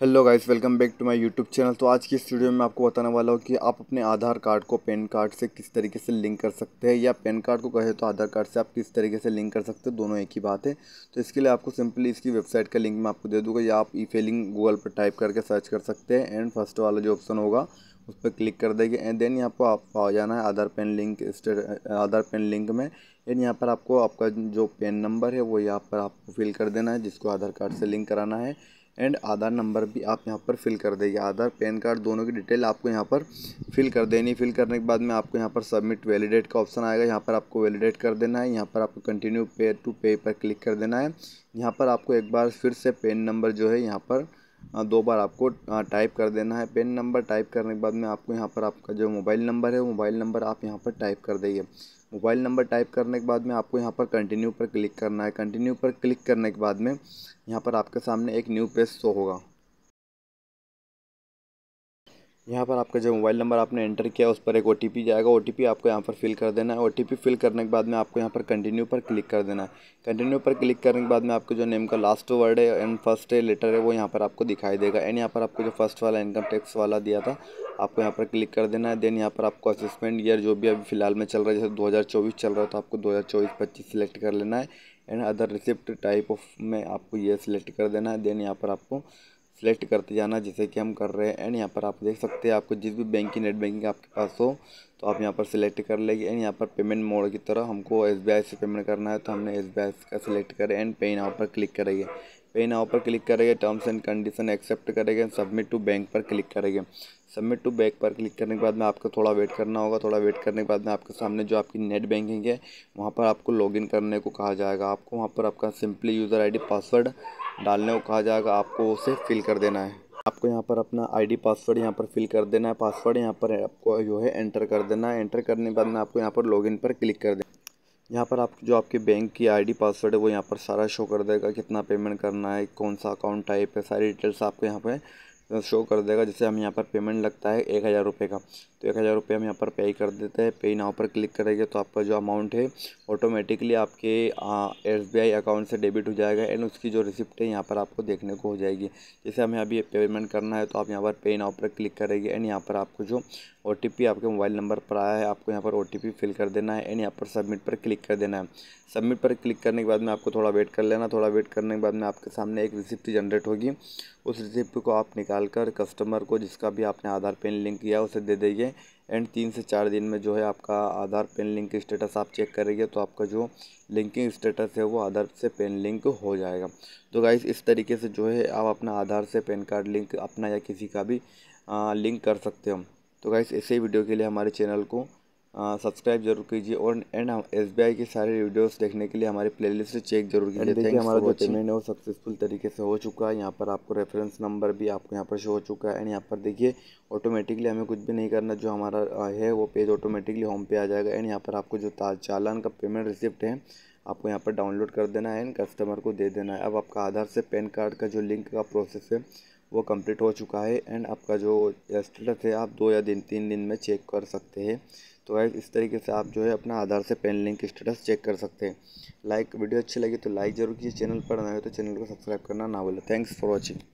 hello guys welcome back to my YouTube channel तो आज की स्टूडियो में आपको बताने वाला हूँ कि आप अपने आधार कार्ड को पैन कार्ड से किस तरीके से लिंक कर सकते हैं या पैन कार्ड को कहे तो आधार कार्ड से आप किस तरीके से लिंक कर सकते हैं दोनों एक ही बात है तो इसके लिए आपको सिंपली इसकी वेबसाइट का लिंक मैं आपको दे दूँगा या आप ई फेलिंग गूगल पर टाइप करके सर्च कर सकते हैं एंड फर्स्ट वाला जो ऑप्शन होगा उस पर क्लिक कर देंगे एंड देन यहाँ पर आपको आ जाना है Aadhaar PAN link Aadhaar PAN link में एंड यहाँ पर आपको आपका जो पेन नंबर है वो यहाँ पर आपको फिल कर देना है जिसको आधार कार्ड से लिंक कराना है एंड आधार नंबर भी आप यहाँ पर फिल कर देंगे आधार पैन कार्ड दोनों की डिटेल आपको यहाँ पर फिल कर देनी फिल करने के बाद में आपको यहाँ पर सबमिट वैलिडेट का ऑप्शन आएगा यहाँ पर आपको वैलिडेट कर देना है यहाँ पर आपको कंटिन्यू पे टू पे पर क्लिक कर देना है यहाँ पर आपको एक बार फिर से पेन नंबर जो है यहाँ पर हाँ, दो बार आपको टाइप हाँ, कर देना है पेन नंबर टाइप करने के बाद में आपको यहाँ पर आपका जो मोबाइल नंबर है मोबाइल नंबर आप यहाँ पर टाइप कर देंगे मोबाइल नंबर टाइप करने के बाद में आपको यहाँ पर कंटिन्यू पर क्लिक करना है कंटिन्यू पर क्लिक करने के बाद में यहाँ पर आपके सामने एक न्यू पेज शो होगा यहाँ पर आपका जो मोबाइल नंबर आपने एंटर किया उस पर एक ओ जाएगा ओ आपको यहाँ पर फिल कर देना है ओ फिल करने के बाद में आपको यहाँ पर कंटिन्यू पर क्लिक कर देना है कंटिन्यू पर क्लिक करने के बाद में आपको जो नेम का लास्ट वर्ड है एंड फर्स्ट है लेटर है वो यहाँ पर आपको दिखाई देगा एंड यहाँ पर आपको जो फर्स्ट वाला इनकम टैक्स वाला दिया था आपको यहाँ पर क्लिक कर देना है देन यहाँ पर आपको असिस्मेंट ईयर जो भी अभी फिलहाल में चल रहा है जैसे दो चल रहा है तो आपको दो हज़ार सिलेक्ट कर लेना है and other receipt type of में आपको ये सिलेक्ट कर देना है देन यहाँ पर आपको सेलेक्ट करते जाना जैसे कि हम कर रहे हैं एंड यहाँ पर आप देख सकते हैं आपको जिस भी बैंक की नेट बैंकिंग आपके पास हो तो आप यहाँ पर सिलेक्ट कर लेंगे एंड यहाँ पर पेमेंट मोड की तरह हमको एस से पेमेंट करना है तो हमने एस का सिलेक्ट करें एंड पे यहाँ पर क्लिक करेंगे पे नाव पर क्लिक करेंगे टर्म्स एंड कंडीशन एक्सेप्ट करेंगे सबमिट टू बैंक पर क्लिक करेंगे सबमिट टू बैंक पर क्लिक करने के बाद में आपको थोड़ा वेट करना होगा थोड़ा वेट करने के बाद में आपके सामने जो आपकी नेट बैंकिंग है वहाँ पर आपको लॉगिन करने को कहा जाएगा आपको वहाँ पर आपका सिंपली यूज़र आई पासवर्ड डालने को कहा जाएगा आपको उसे फिल कर देना है आपको यहाँ पर अपना आईडी पासवर्ड यहाँ पर फिल कर देना है पासवर्ड यहाँ पर आपको जो है एंटर कर देना है एंटर करने के बाद में आपको यहाँ पर लॉगिन पर क्लिक कर देना यहाँ पर आप जो आपके बैंक की आईडी पासवर्ड है वो यहाँ पर सारा शो कर देगा कितना पेमेंट करना है कौन सा अकाउंट टाइप है सारी डिटेल्स आपको यहाँ पर शो कर देगा जैसे हम यहाँ पर पेमेंट लगता है एक हज़ार रुपये का तो एक हज़ार रुपये हम यहाँ पर पे कर देते हैं पे नाव पर क्लिक करेंगे तो आपका जो अमाउंट है ऑटोमेटिकली आपके एस बी आई अकाउंट से डेबिट हो जाएगा एंड उसकी जो रिसिप्ट है यहाँ पर आपको देखने को हो जाएगी जैसे हमें अभी पेमेंट करना है तो आप यहाँ पर पे नाव पर क्लिक करेंगे एंड यहाँ पर आपको जो ओ टी पी आपके मोबाइल नंबर पर आया है आपको यहाँ पर ओ टी पी फिल कर देना है एंड यहाँ पर सबमिट पर क्लिक कर देना है सबमिट पर क्लिक करने के बाद में आपको थोड़ा वेट कर लेना थोड़ा वेट करने के बाद में आपके सामने एक रिसिप्ट जनरेट होगी उस रिसिप्ट को आप निकाल कर कस्टमर को जिसका भी आपने आधार पेन लिंक किया उसे दे देंगे एंड तीन से चार दिन में जो है आपका आधार पेन लिंक स्टेटस आप चेक करेंगे तो आपका जो लिंकिंग स्टेटस है वो आधार से पेन लिंक हो जाएगा तो गाइस इस तरीके से जो है आप अपना आधार से पेन कार्ड लिंक अपना या किसी का भी आ, लिंक कर सकते हो तो गाइस ऐसे ही वीडियो के लिए हमारे चैनल को सब्सक्राइब जरूर कीजिए और एंड एस बी आई के सारे वीडियोस देखने के लिए हमारे प्लेलिस्ट चेक जरूर कीजिए देखिए हमारा जो पेमेंट है वो सक्सेसफुल तरीके से हो चुका है यहाँ पर आपको रेफरेंस नंबर भी आपको यहाँ पर शो हो चुका है एंड यहाँ पर देखिए ऑटोमेटिकली हमें कुछ भी नहीं करना जो हमारा है वो पेज ऑटोमेटिकली होम पे आ जाएगा एंड यहाँ पर आपको जो चालान का पेमेंट रिसिप्ट है आपको यहाँ पर डाउनलोड कर देना है एंड कस्टमर को दे देना है अब आपका आधार से पैन कार्ड का जो लिंक का प्रोसेस है वो कंप्लीट हो चुका है एंड आपका जो स्टेटस है आप दो या दिन तीन दिन में चेक कर सकते हैं तो गाइज इस तरीके से आप जो है अपना आधार से पेन लिंक स्टेटस चेक कर सकते हैं लाइक वीडियो अच्छी लगी तो लाइक जरूर कीजिए चैनल पर नए हो तो चैनल को सब्सक्राइब करना ना भूलें थैंक्स फॉर वॉचिंग